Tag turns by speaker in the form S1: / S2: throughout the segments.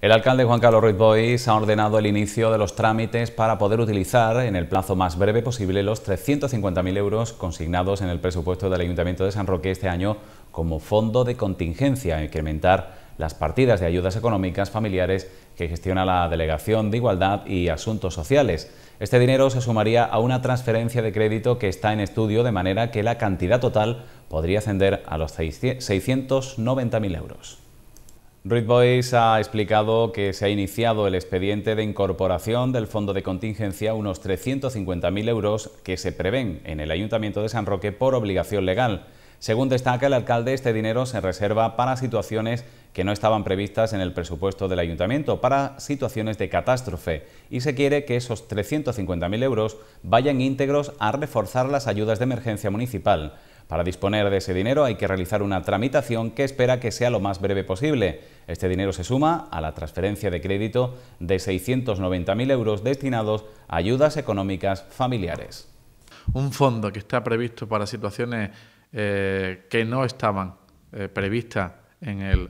S1: El alcalde Juan Carlos Ruiz Bois ha ordenado el inicio de los trámites para poder utilizar en el plazo más breve posible los 350.000 euros consignados en el presupuesto del Ayuntamiento de San Roque este año como fondo de contingencia, incrementar las partidas de ayudas económicas familiares que gestiona la Delegación de Igualdad y Asuntos Sociales. Este dinero se sumaría a una transferencia de crédito que está en estudio, de manera que la cantidad total podría ascender a los 690.000 euros. Ruiz Boys ha explicado que se ha iniciado el expediente de incorporación del fondo de contingencia unos 350.000 euros que se prevén en el Ayuntamiento de San Roque por obligación legal. Según destaca el alcalde, este dinero se reserva para situaciones que no estaban previstas en el presupuesto del ayuntamiento, para situaciones de catástrofe, y se quiere que esos 350.000 euros vayan íntegros a reforzar las ayudas de emergencia municipal. Para disponer de ese dinero hay que realizar una tramitación que espera que sea lo más breve posible. Este dinero se suma a la transferencia de crédito de 690.000 euros destinados a ayudas económicas familiares. Un fondo que está previsto para situaciones
S2: eh, que no estaban eh, previstas en el,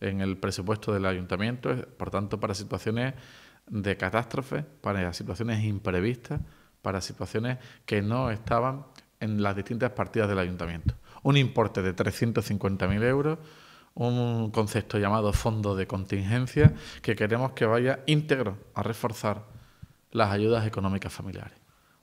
S2: en el presupuesto del ayuntamiento, por tanto para situaciones de catástrofe, para situaciones imprevistas, para situaciones que no estaban en las distintas partidas del ayuntamiento. Un importe de 350.000 euros, un concepto llamado fondo de contingencia, que queremos que vaya íntegro a reforzar las ayudas económicas familiares.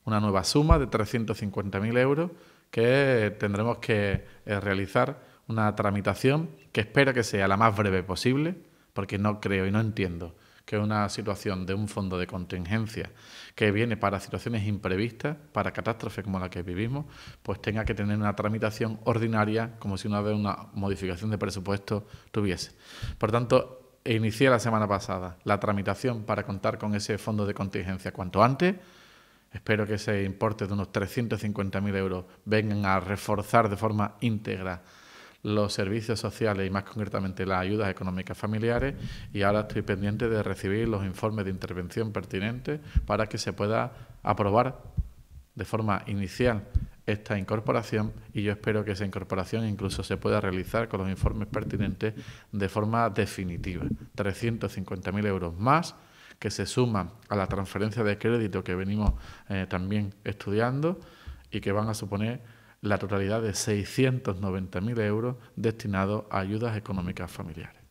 S2: Una nueva suma de 350.000 euros que tendremos que eh, realizar una tramitación que espero que sea la más breve posible, porque no creo y no entiendo que una situación de un fondo de contingencia que viene para situaciones imprevistas, para catástrofes como la que vivimos, pues tenga que tener una tramitación ordinaria como si una vez una modificación de presupuesto tuviese. Por tanto, inicié la semana pasada la tramitación para contar con ese fondo de contingencia cuanto antes. Espero que ese importe de unos 350.000 euros vengan a reforzar de forma íntegra los servicios sociales y más concretamente las ayudas económicas familiares y ahora estoy pendiente de recibir los informes de intervención pertinentes para que se pueda aprobar de forma inicial esta incorporación y yo espero que esa incorporación incluso se pueda realizar con los informes pertinentes de forma definitiva. 350.000 euros más que se suman a la transferencia de crédito que venimos eh, también estudiando y que van a suponer la totalidad de 690.000 euros destinados a ayudas económicas familiares.